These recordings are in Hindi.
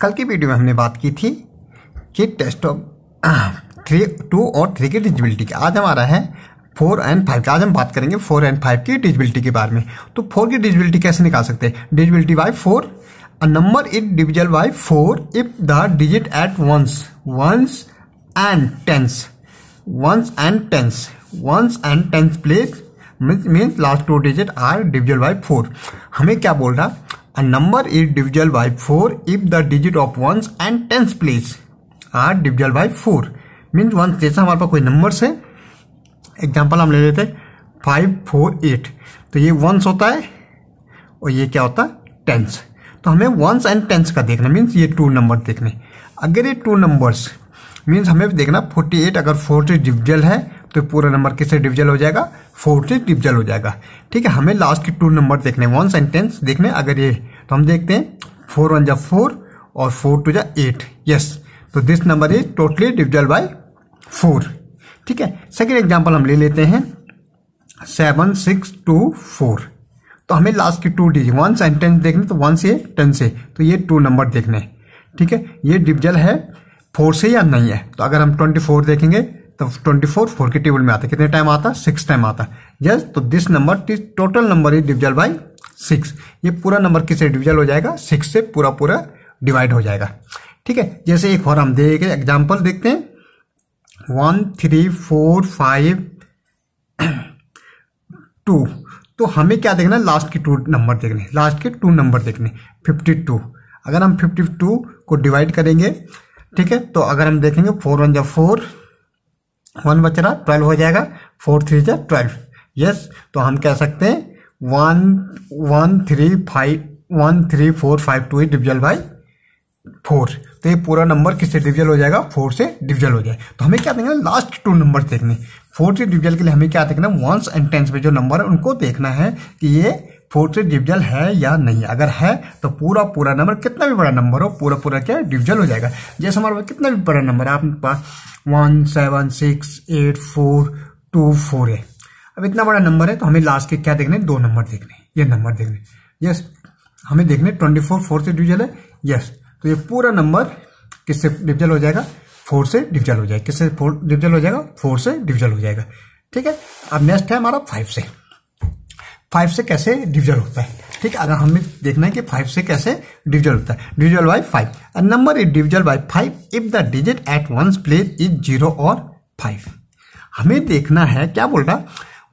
कल की वीडियो में हमने बात की थी कि टेस्ट ऑफ थ्री टू और थ्री की डिजिबिलिटी की आज हमारा है फोर एंड फाइव की आज हम बात करेंगे फोर एंड फाइव की डिजिबिलिटी के बारे में तो फोर की डिजिबिलिटी कैसे निकाल सकते हैं divisibility by four number is divisible by four if the digit at ones ones and tens ones and tens ones and tens place means last two digit are divisible by four हमें क्या बोल रहा and number is divisible by four if the digit of ones and tens place are divisible by 4. Means ones जैसा हमारे पास कोई नंबर है एग्जाम्पल हम ले लेते हैं फाइव फोर एट तो ये वंस होता है और ये क्या होता है टेंस तो हमें वंस एंड टेंस का देखना मीन्स ये टू नंबर देखने अगर ये टू नंबर्स मीन्स हमें देखना फोर्टी एट अगर फोर से डिविजल है तो पूरा नंबर किससे डिविजल हो जाएगा फोर से डिविजल हो जाएगा ठीक है हमें लास्ट के टू नंबर देखने वन सेंटेंस देखने अगर ये तो हम देखते हैं फोर वन जा फोर और फोर टू जा एट यस तो this number is totally divisible by four ठीक है सेकेंड एग्जाम्पल हम ले लेते हैं सेवन सिक्स टू फोर तो हमें लास्ट की टू डिजिट वन सेंटेंस देखने तो वन से टेन से तो ये टू नंबर देखने ठीक है ये डिविजल है फोर से या नहीं है तो अगर हम ट्वेंटी फोर देखेंगे तो 24 फोर के टेबल में आता है कितने टाइम आता है सिक्स टाइम आता है यस तो this number total number is divisible by six ये पूरा नंबर किससे डिविजल हो जाएगा सिक्स से पूरा पूरा डिवाइड हो जाएगा ठीक है जैसे एक और हम देखे एग्जाम्पल देखते हैं one three four five two तो हमें क्या देखना है लास्ट के टू नंबर देखने लास्ट के टू नंबर देखने फिफ्टी टू अगर हम फिफ्टी टू को डिवाइड करेंगे ठीक है तो अगर हम देखेंगे फोर वन जब फोर वन बच रहा ट्वेल्व हो जाएगा फोर थ्री जा ट्वेल्व यस तो हम कह सकते हैं one one three five one three four five two ही डिविजल बाई फोर तो ये पूरा नंबर किससे डिविजल हो जाएगा फोर से डिविजल हो जाए तो हमें क्या देखना लास्ट टू नंबर देखने फोर से डिविजल के लिए हमें क्या देखना वंस एंड टेंस में जो नंबर है उनको देखना है कि ये फोर्थ डिविजल है या नहीं अगर है तो पूरा पूरा नंबर कितना भी बड़ा नंबर हो पूरा पूरा क्या डिविजल हो जाएगा जैसे हमारे पास कितना भी बड़ा नंबर है आपके पास one seven six eight four two four है अब इतना बड़ा नंबर है तो हमें लास्ट के क्या देखने दो नंबर देखने ये नंबर देखने यस हमें देखने ट्वेंटी फोर फोर से डिविजल है यस तो ये पूरा नंबर किससे डिविजल हो जाएगा फोर से डिविजल हो जाएगा किससे डिविजल हो जाएगा फोर से डिविजल हो जाएगा ठीक है अब नेक्स्ट है हमारा फाइव से फाइव से कैसे डिविजल होता है ठीक है अगर हमें देखना है कि फाइव से कैसे डिविजल होता है divisible by five number is divisible by five if the digit at ones place is zero और फाइव हमें देखना है क्या बोल रहा है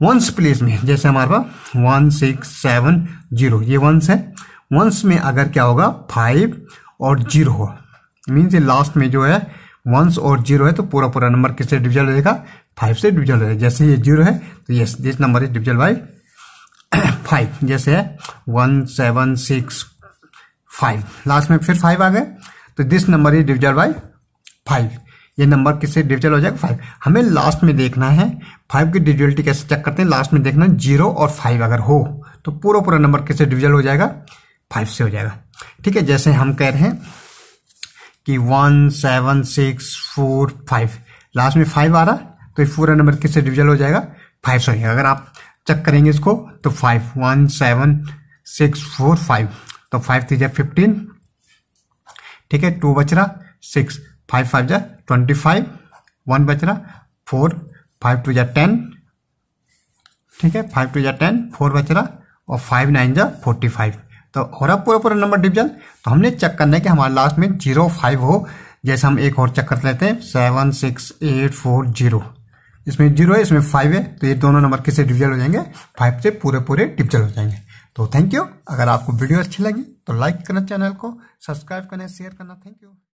वंस प्लेस में जैसे हमारे पास वन सिक्स सेवन जीरो ये वंस है वंस में अगर क्या होगा फाइव और जीरो हो मीन्स ये लास्ट में जो है वंस और जीरो है तो पूरा पूरा नंबर किससे डिविजल रहेगा फाइव से डिविजल रहेगा जैसे ये जीरो है तो yes this number is divisible by five जैसे one seven six five last में फिर फाइव आ गए तो this number is divisible by five ये नंबर किससे डिविजल हो जाएगा फाइव हमें लास्ट में देखना है फाइव की डिविजलिटी कैसे चेक करते हैं लास्ट में देखना जीरो और फाइव अगर हो तो पूरा पूरा नंबर किससे डिविजल हो जाएगा फाइव से हो जाएगा ठीक है जैसे हम कह रहे हैं कि one seven six four five last में फाइव आ रहा तो ये पूरा नंबर किससे डिविजल हो जाएगा फाइव से हो जाएगा अगर आप चेक करेंगे इसको तो five one seven six four five तो फाइव थ्री जै फिफ्टीन ठीक है टू बच रहा सिक्स फाइव फाइव जै ट्वेंटी फाइव वन बच रहा फोर फाइव टू जै टेन ठीक है फाइव टू जै टेन फोर बच रहा और फाइव नाइन जै फोर्टी फाइव तो हो रहा पूरा पूरा नंबर डिवीजन तो हमने चेक करना है कि हमारे लास्ट में जीरो फाइव हो जैसे हम एक और चेक कर लेते हैं seven six eight four zero इसमें जीरो है इसमें फाइव है तो ये दोनों नंबर किससे डिविजल हो जाएंगे फाइव से पूरे पूरे डिविजल हो जाएंगे तो थैंक यू अगर आपको वीडियो अच्छी लगी तो लाइक करना चैनल को सब्सक्राइब करना शेयर करना थैंक यू